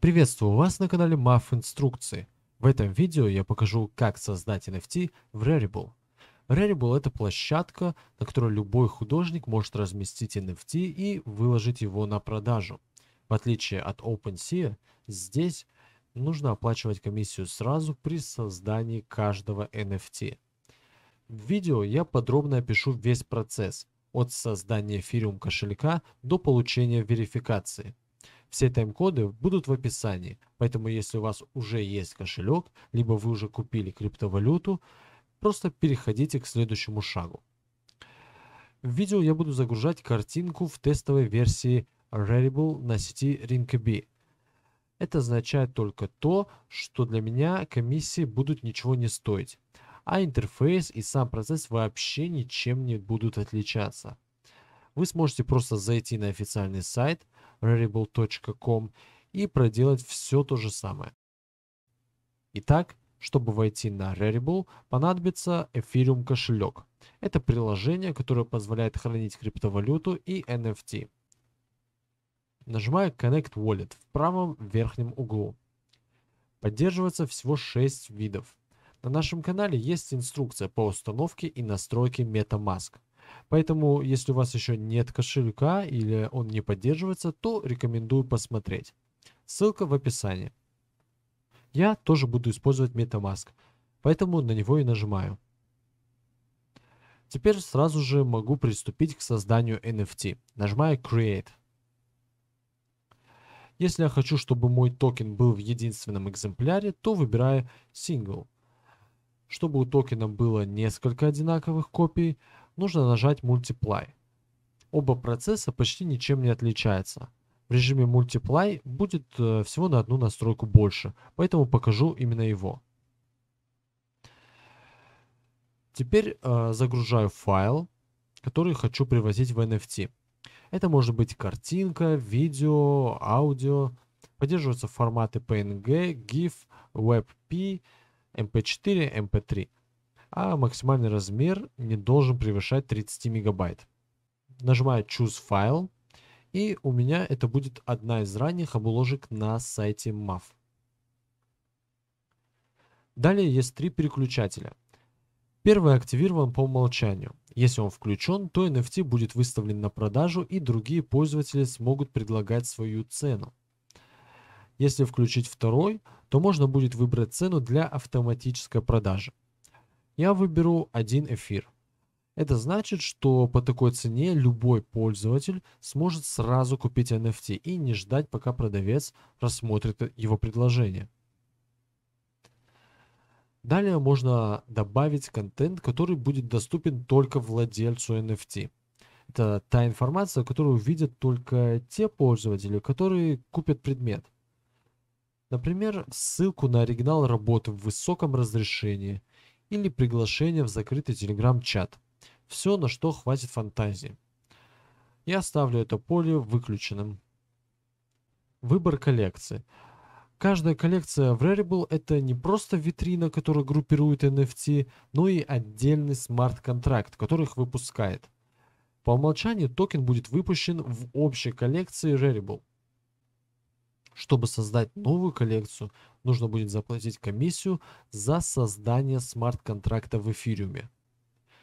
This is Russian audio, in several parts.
Приветствую вас на канале MAF Инструкции. В этом видео я покажу, как создать NFT в Rarible. Rarible – это площадка, на которой любой художник может разместить NFT и выложить его на продажу. В отличие от OpenSea, здесь нужно оплачивать комиссию сразу при создании каждого NFT. В видео я подробно опишу весь процесс от создания эфириум кошелька до получения верификации – все тайм-коды будут в описании, поэтому если у вас уже есть кошелек, либо вы уже купили криптовалюту, просто переходите к следующему шагу. В видео я буду загружать картинку в тестовой версии Rarible на сети Rinkeby. Это означает только то, что для меня комиссии будут ничего не стоить, а интерфейс и сам процесс вообще ничем не будут отличаться. Вы сможете просто зайти на официальный сайт – rarible.com и проделать все то же самое. Итак, чтобы войти на Rarible, понадобится Ethereum кошелек. Это приложение, которое позволяет хранить криптовалюту и NFT. Нажимаю Connect Wallet в правом верхнем углу. Поддерживается всего 6 видов. На нашем канале есть инструкция по установке и настройке MetaMask. Поэтому, если у вас еще нет кошелька или он не поддерживается, то рекомендую посмотреть. Ссылка в описании. Я тоже буду использовать MetaMask, поэтому на него и нажимаю. Теперь сразу же могу приступить к созданию NFT. Нажимаю Create. Если я хочу, чтобы мой токен был в единственном экземпляре, то выбираю Single. Чтобы у токена было несколько одинаковых копий, нужно нажать Multiply. Оба процесса почти ничем не отличаются. В режиме Multiply будет э, всего на одну настройку больше, поэтому покажу именно его. Теперь э, загружаю файл, который хочу привозить в NFT. Это может быть картинка, видео, аудио. Поддерживаются форматы PNG, GIF, WebP, MP4, MP3 а максимальный размер не должен превышать 30 мегабайт. Нажимаю Choose File, и у меня это будет одна из ранних обложек на сайте MAF. Далее есть три переключателя. Первый активирован по умолчанию. Если он включен, то NFT будет выставлен на продажу и другие пользователи смогут предлагать свою цену. Если включить второй, то можно будет выбрать цену для автоматической продажи я выберу один эфир. Это значит, что по такой цене любой пользователь сможет сразу купить NFT и не ждать, пока продавец рассмотрит его предложение. Далее можно добавить контент, который будет доступен только владельцу NFT. Это та информация, которую видят только те пользователи, которые купят предмет. Например, ссылку на оригинал работы в высоком разрешении – или приглашение в закрытый телеграм-чат. Все, на что хватит фантазии. Я оставлю это поле выключенным. Выбор коллекции. Каждая коллекция в Rarible – это не просто витрина, которая группирует NFT, но и отдельный смарт-контракт, который их выпускает. По умолчанию токен будет выпущен в общей коллекции Rarible. Чтобы создать новую коллекцию, нужно будет заплатить комиссию за создание смарт-контракта в эфириуме.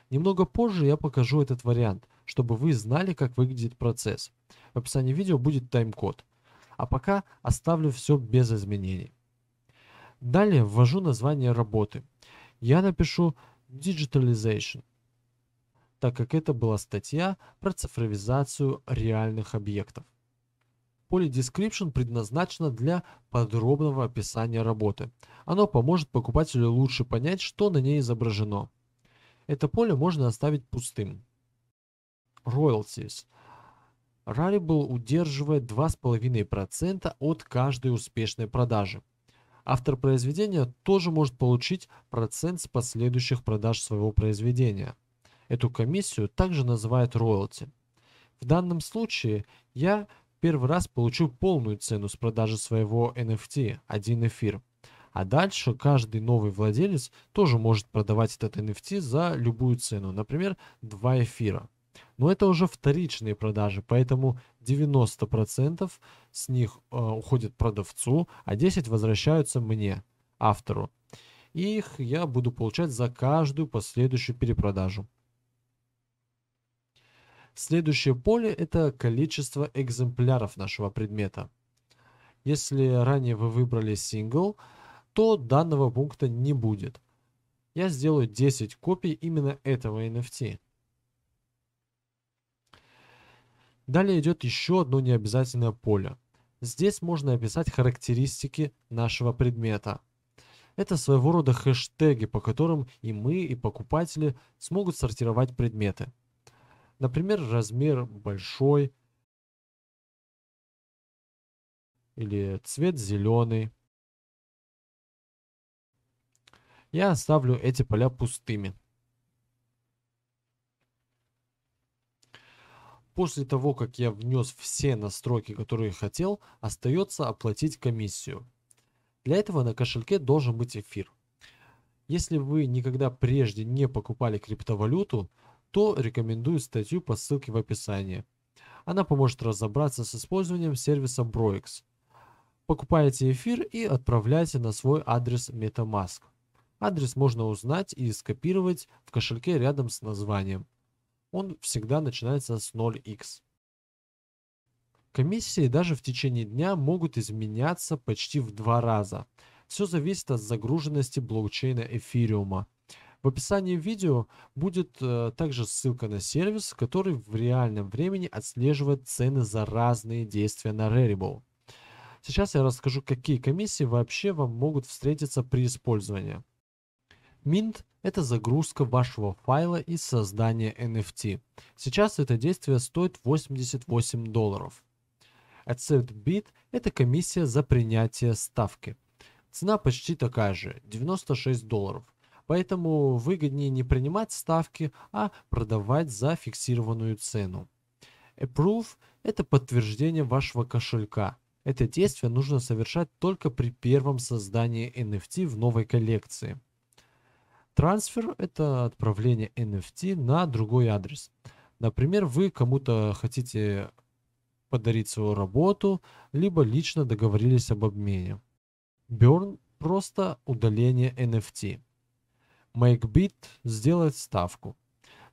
Немного позже я покажу этот вариант, чтобы вы знали, как выглядит процесс. В описании видео будет тайм-код. А пока оставлю все без изменений. Далее ввожу название работы. Я напишу Digitalization, так как это была статья про цифровизацию реальных объектов. Поле Description предназначено для подробного описания работы. Оно поможет покупателю лучше понять, что на ней изображено. Это поле можно оставить пустым. Royalties. Rarible удерживает 2,5% от каждой успешной продажи. Автор произведения тоже может получить процент с последующих продаж своего произведения. Эту комиссию также называют роялти. В данном случае я – первый раз получу полную цену с продажи своего NFT, один эфир. А дальше каждый новый владелец тоже может продавать этот NFT за любую цену, например, 2 эфира. Но это уже вторичные продажи, поэтому 90% с них э, уходит продавцу, а 10 возвращаются мне, автору. их я буду получать за каждую последующую перепродажу. Следующее поле – это количество экземпляров нашего предмета. Если ранее вы выбрали сингл, то данного пункта не будет. Я сделаю 10 копий именно этого NFT. Далее идет еще одно необязательное поле. Здесь можно описать характеристики нашего предмета. Это своего рода хэштеги, по которым и мы, и покупатели смогут сортировать предметы. Например, размер большой или цвет зеленый. Я оставлю эти поля пустыми. После того, как я внес все настройки, которые хотел, остается оплатить комиссию. Для этого на кошельке должен быть эфир. Если вы никогда прежде не покупали криптовалюту, то рекомендую статью по ссылке в описании. Она поможет разобраться с использованием сервиса Broix. Покупайте эфир и отправляйте на свой адрес MetaMask. Адрес можно узнать и скопировать в кошельке рядом с названием. Он всегда начинается с 0x. Комиссии даже в течение дня могут изменяться почти в два раза. Все зависит от загруженности блокчейна эфириума, в описании видео будет э, также ссылка на сервис, который в реальном времени отслеживает цены за разные действия на Rarible. Сейчас я расскажу, какие комиссии вообще вам могут встретиться при использовании. Mint – это загрузка вашего файла и создание NFT. Сейчас это действие стоит 88 долларов. Accept Bit – это комиссия за принятие ставки. Цена почти такая же – 96 долларов – Поэтому выгоднее не принимать ставки, а продавать за фиксированную цену. Approve – это подтверждение вашего кошелька. Это действие нужно совершать только при первом создании NFT в новой коллекции. Трансфер – это отправление NFT на другой адрес. Например, вы кому-то хотите подарить свою работу, либо лично договорились об обмене. Burn – просто удаление NFT. MakeBit сделать ставку.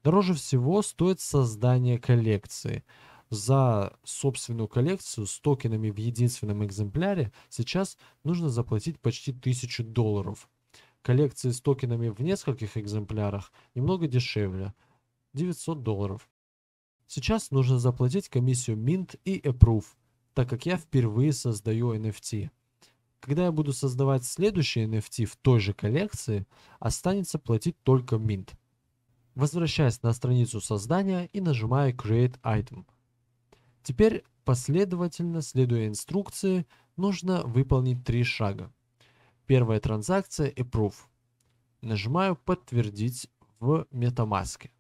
Дороже всего стоит создание коллекции. За собственную коллекцию с токенами в единственном экземпляре сейчас нужно заплатить почти 1000 долларов. Коллекции с токенами в нескольких экземплярах немного дешевле – 900 долларов. Сейчас нужно заплатить комиссию Mint и Approve, так как я впервые создаю NFT. Когда я буду создавать следующий NFT в той же коллекции, останется платить только Mint. Возвращаясь на страницу создания и нажимаю Create Item. Теперь последовательно, следуя инструкции, нужно выполнить три шага. Первая транзакция Approve. Нажимаю «Подтвердить» в MetaMask.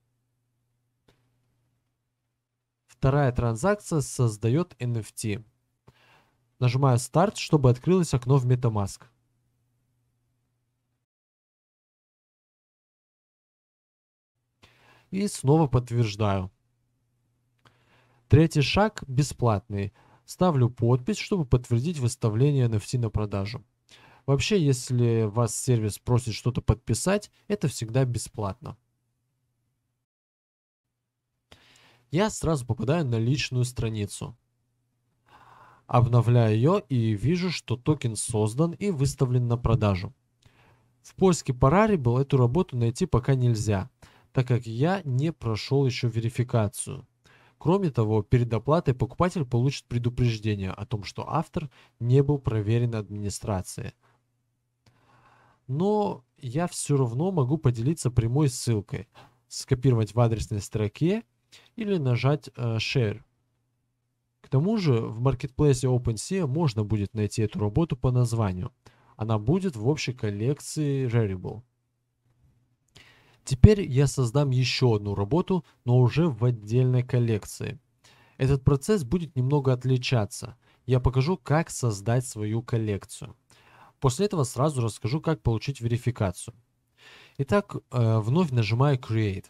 Вторая транзакция создает NFT. Нажимаю «Старт», чтобы открылось окно в MetaMask. И снова подтверждаю. Третий шаг бесплатный. Ставлю подпись, чтобы подтвердить выставление NFT на продажу. Вообще, если вас сервис просит что-то подписать, это всегда бесплатно. Я сразу попадаю на личную страницу. Обновляю ее и вижу, что токен создан и выставлен на продажу. В поиске по был эту работу найти пока нельзя, так как я не прошел еще верификацию. Кроме того, перед оплатой покупатель получит предупреждение о том, что автор не был проверен администрацией. Но я все равно могу поделиться прямой ссылкой, скопировать в адресной строке или нажать э, Share. К тому же в маркетплейсе OpenSea можно будет найти эту работу по названию. Она будет в общей коллекции Rarible. Теперь я создам еще одну работу, но уже в отдельной коллекции. Этот процесс будет немного отличаться. Я покажу, как создать свою коллекцию. После этого сразу расскажу, как получить верификацию. Итак, э, вновь нажимаю Create.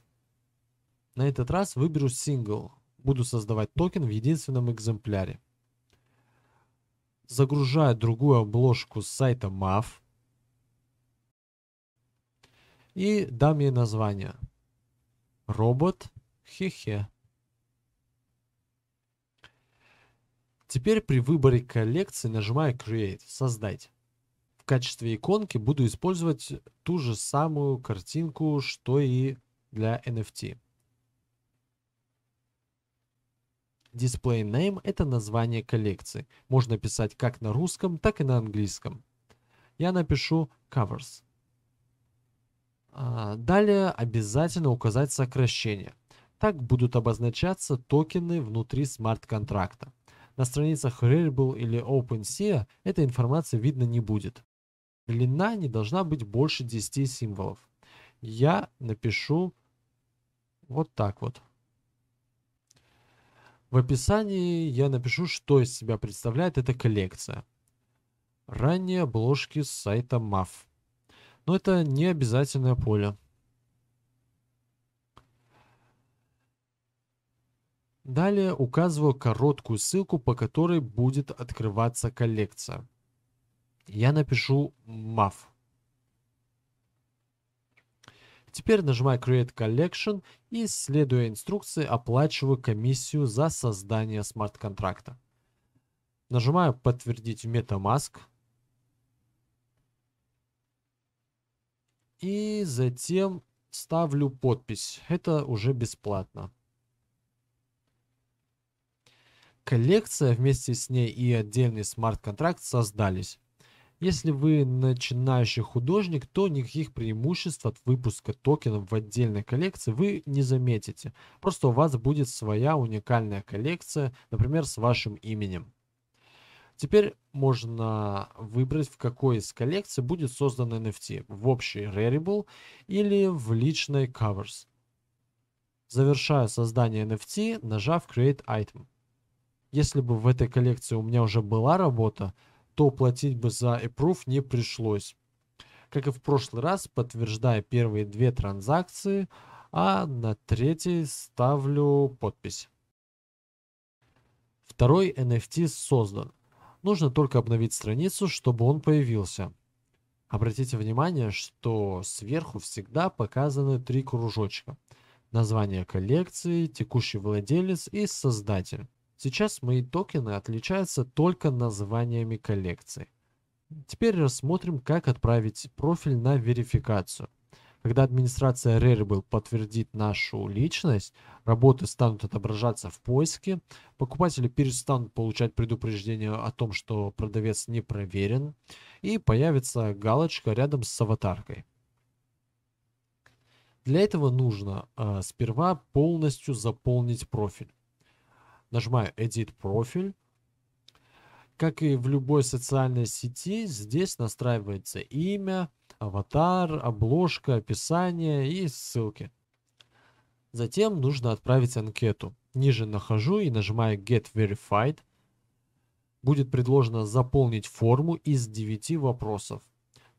На этот раз выберу Single Буду создавать токен в единственном экземпляре. Загружаю другую обложку с сайта MaF И дам ей название. Робот Хе-хе. Теперь при выборе коллекции нажимаю Create, создать. В качестве иконки буду использовать ту же самую картинку, что и для NFT. Display name – это название коллекции. Можно писать как на русском, так и на английском. Я напишу covers. А, далее обязательно указать сокращение. Так будут обозначаться токены внутри смарт-контракта. На страницах Rarible или OpenSea эта информация видно не будет. Длина не должна быть больше 10 символов. Я напишу вот так вот. В описании я напишу, что из себя представляет эта коллекция. Ранние обложки с сайта MAF. Но это не обязательное поле. Далее указываю короткую ссылку, по которой будет открываться коллекция. Я напишу MAF. Теперь нажимаю Create Collection и, следуя инструкции, оплачиваю комиссию за создание смарт-контракта. Нажимаю «Подтвердить MetaMask». И затем ставлю подпись. Это уже бесплатно. Коллекция вместе с ней и отдельный смарт-контракт создались. Если вы начинающий художник, то никаких преимуществ от выпуска токенов в отдельной коллекции вы не заметите. Просто у вас будет своя уникальная коллекция, например, с вашим именем. Теперь можно выбрать, в какой из коллекций будет создан NFT. В общий Rarible или в личной Covers. Завершаю создание NFT, нажав Create Item. Если бы в этой коллекции у меня уже была работа, то платить бы за approve не пришлось. Как и в прошлый раз, подтверждаю первые две транзакции, а на третьей ставлю подпись. Второй NFT создан. Нужно только обновить страницу, чтобы он появился. Обратите внимание, что сверху всегда показаны три кружочка. Название коллекции, текущий владелец и создатель. Сейчас мои токены отличаются только названиями коллекций. Теперь рассмотрим, как отправить профиль на верификацию. Когда администрация Rarible подтвердит нашу личность, работы станут отображаться в поиске, покупатели перестанут получать предупреждение о том, что продавец не проверен, и появится галочка рядом с аватаркой. Для этого нужно э, сперва полностью заполнить профиль. Нажимаю «Edit профиль». Как и в любой социальной сети, здесь настраивается имя, аватар, обложка, описание и ссылки. Затем нужно отправить анкету. Ниже нахожу и нажимаю «Get Verified». Будет предложено заполнить форму из 9 вопросов.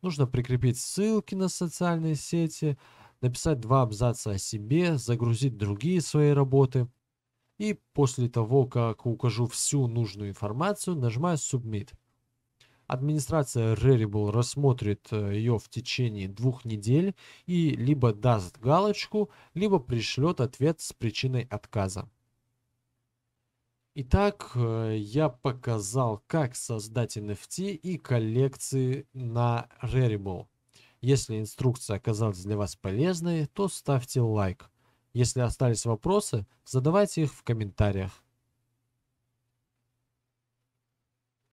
Нужно прикрепить ссылки на социальные сети, написать два абзаца о себе, загрузить другие свои работы – и после того, как укажу всю нужную информацию, нажимаю Submit. Администрация Rarible рассмотрит э, ее в течение двух недель и либо даст галочку, либо пришлет ответ с причиной отказа. Итак, э, я показал, как создать NFT и коллекции на Rarible. Если инструкция оказалась для вас полезной, то ставьте лайк. Если остались вопросы, задавайте их в комментариях.